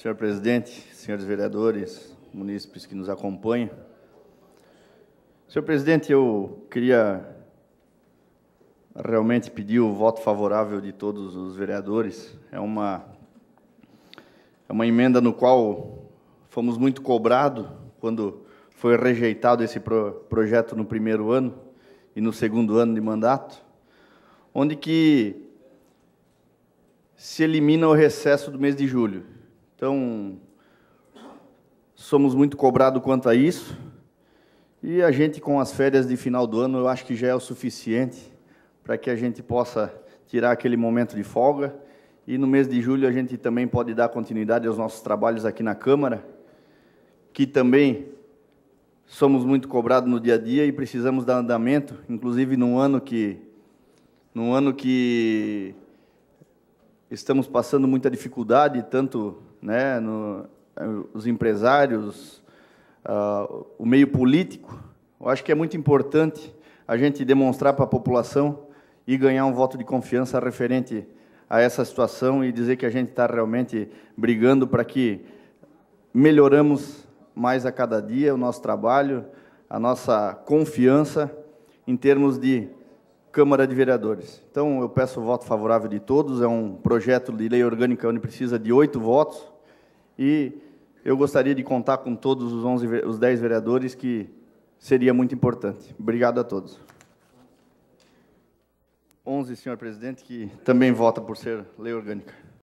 senhor presidente, senhores vereadores, munícipes que nos acompanham. Senhor presidente, eu queria realmente pedir o voto favorável de todos os vereadores. É uma, é uma emenda no qual fomos muito cobrados quando foi rejeitado esse pro, projeto no primeiro ano e no segundo ano de mandato, onde que se elimina o recesso do mês de julho. Então, somos muito cobrados quanto a isso. E a gente, com as férias de final do ano, eu acho que já é o suficiente para que a gente possa tirar aquele momento de folga. E no mês de julho, a gente também pode dar continuidade aos nossos trabalhos aqui na Câmara, que também somos muito cobrados no dia a dia e precisamos dar andamento, inclusive num ano que num ano que estamos passando muita dificuldade, tanto né, no, eh, os empresários, uh, o meio político. Eu acho que é muito importante a gente demonstrar para a população e ganhar um voto de confiança referente a essa situação e dizer que a gente está realmente brigando para que melhoramos mais a cada dia o nosso trabalho, a nossa confiança em termos de Câmara de Vereadores. Então, eu peço o voto favorável de todos. É um projeto de lei orgânica onde precisa de oito votos. E eu gostaria de contar com todos os, 11, os 10 vereadores, que seria muito importante. Obrigado a todos. 11, senhor presidente, que também vota por ser lei orgânica.